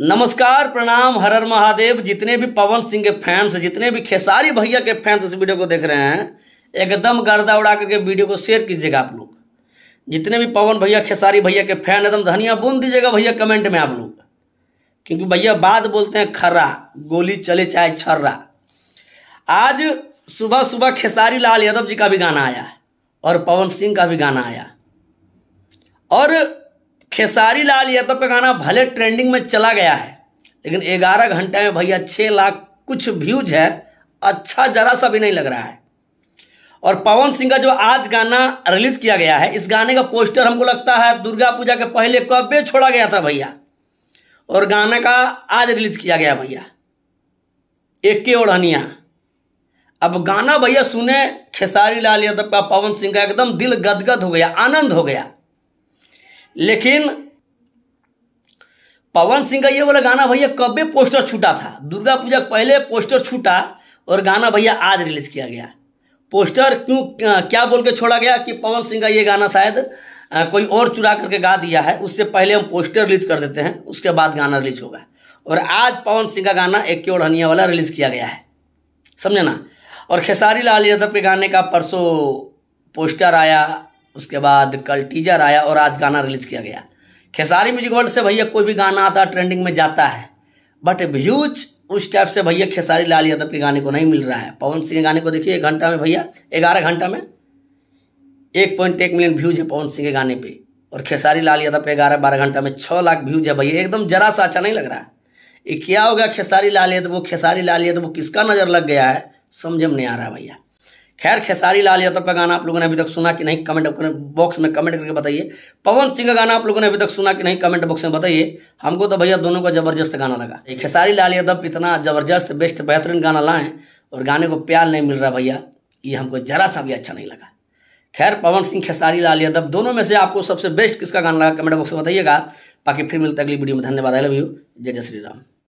नमस्कार प्रणाम हर महादेव जितने भी पवन सिंह के फैंस जितने भी खेसारी भैया के फैंस इस वीडियो को देख रहे हैं एकदम गर्दा उड़ा करके वीडियो को शेयर कीजिएगा आप लोग जितने भी पवन भैया खेसारी भैया के फैन एकदम धनिया बुन दीजिएगा भैया कमेंट में आप लोग क्योंकि भैया बात बोलते हैं खर्रा गोली चले चाहे छर्रा आज सुबह सुबह खेसारी लाल यादव जी का भी गाना आया और पवन सिंह का भी गाना आया और खेसारी लाल यादव का गाना भले ट्रेंडिंग में चला गया है लेकिन ग्यारह घंटे में भैया छः लाख कुछ व्यूज है अच्छा जरा सा भी नहीं लग रहा है और पवन सिंह का जो आज गाना रिलीज किया गया है इस गाने का पोस्टर हमको लगता है दुर्गा पूजा के पहले कबे छोड़ा गया था भैया और गाने का आज रिलीज किया गया भैया एक के ओढ़निया अब गाना भैया सुने खेसारी लाल यादव का पवन सिंह का एकदम दिल गदगद हो गया आनंद हो गया लेकिन पवन सिंह का ये वाला गाना भैया कब पोस्टर छूटा था दुर्गा पूजा पहले पोस्टर छूटा और गाना भैया आज रिलीज किया गया पोस्टर क्यों क्या बोल के छोड़ा गया कि पवन सिंह का ये गाना शायद कोई और चुरा करके गा दिया है उससे पहले हम पोस्टर रिलीज कर देते हैं उसके बाद गाना रिलीज होगा और आज पवन सिंह का गाना एक और हनिया वाला रिलीज किया गया है समझे ना और खेसारी लाल यादव के गाने का परसों पोस्टर आया उसके बाद कल टीजर आया और आज गाना रिलीज किया गया खेसारी म्यूजिक वर्ल्ड से भैया कोई भी गाना आता ट्रेंडिंग में जाता है बट व्यूज उस टाइप से भैया खेसारी लाल यादव के गाने को नहीं मिल रहा है पवन सिंह के गाने को देखिए एक घंटा में भैया ग्यारह घंटा में एक पॉइंट एक मिलियन व्यूज है पवन सिंह के गाने पे और खेसारी लाल यादव पे ग्यारह बारह घंटा में छः लाख व्यूज है भैया एकदम जरा सा अच्छा नहीं लग रहा है ये क्या हो गया खेसारी लाल यादव वो खेसारी लाल यादव वो किसका नज़र लग गया है समझ में नहीं आ रहा है भैया खैर खेसारी लाल यादव का गाना आप लोगों ने अभी तक सुना कि नहीं कमेंट बॉक्स में कमेंट करके बताइए पवन सिंह का गाना आप लोगों ने अभी तक सुना कि नहीं कमेंट बॉक्स में बताइए हमको तो भैया दोनों का जबरदस्त गाना लगा खेसारी लाल यादव इतना जबरदस्त बेस्ट बेहतरीन गाना लाएं और गाने को प्यार नहीं मिल रहा भैया ये हमको जरा सा भी अच्छा नहीं लगा खैर पवन सिंह खेसारी लाल यादव दोनों में से आपको सबसे बेस्ट किसका गाना लगा कमेंट बॉक्स में बताइएगा बाकी फिर मिलते अगली वीडियो में धन्यवाद आई लव यू जय जय श्री राम